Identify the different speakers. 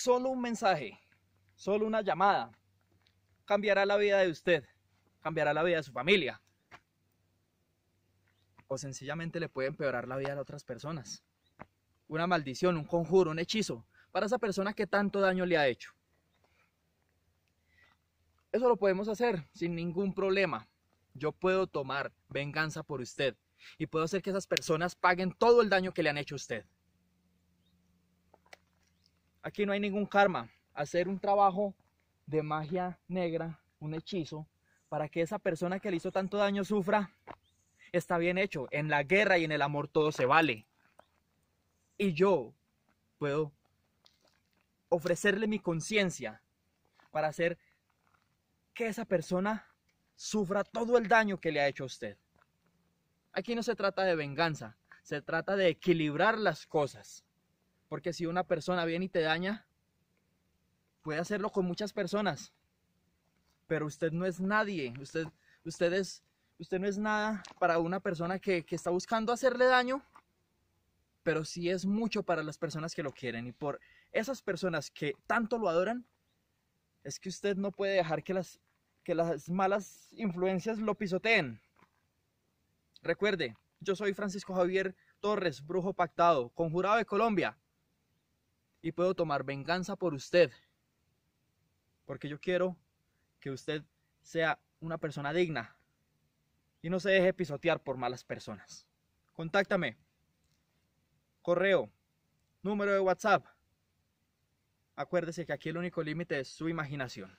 Speaker 1: Solo un mensaje, solo una llamada, cambiará la vida de usted, cambiará la vida de su familia. O sencillamente le puede empeorar la vida a otras personas. Una maldición, un conjuro, un hechizo para esa persona que tanto daño le ha hecho. Eso lo podemos hacer sin ningún problema. Yo puedo tomar venganza por usted y puedo hacer que esas personas paguen todo el daño que le han hecho a usted. Aquí no hay ningún karma. Hacer un trabajo de magia negra, un hechizo, para que esa persona que le hizo tanto daño sufra, está bien hecho. En la guerra y en el amor todo se vale. Y yo puedo ofrecerle mi conciencia para hacer que esa persona sufra todo el daño que le ha hecho a usted. Aquí no se trata de venganza, se trata de equilibrar las cosas. Porque si una persona viene y te daña, puede hacerlo con muchas personas. Pero usted no es nadie. Usted, usted, usted no es nada para una persona que, está buscando hacerle daño. Pero sí es mucho para las personas que lo quieren. Y por esas personas que tanto lo adoran, es que usted no puede dejar que las, que las malas influencias lo pisoteen. Recuerde, yo soy Francisco Javier Torres, brujo pactado, conjurado de Colombia y puedo tomar venganza por usted. Porque yo quiero que usted sea una persona digna y no se deje pisotear por malas personas. Contáctame. Correo, número de WhatsApp. Acuérdese que aquí el único límite es su imaginación.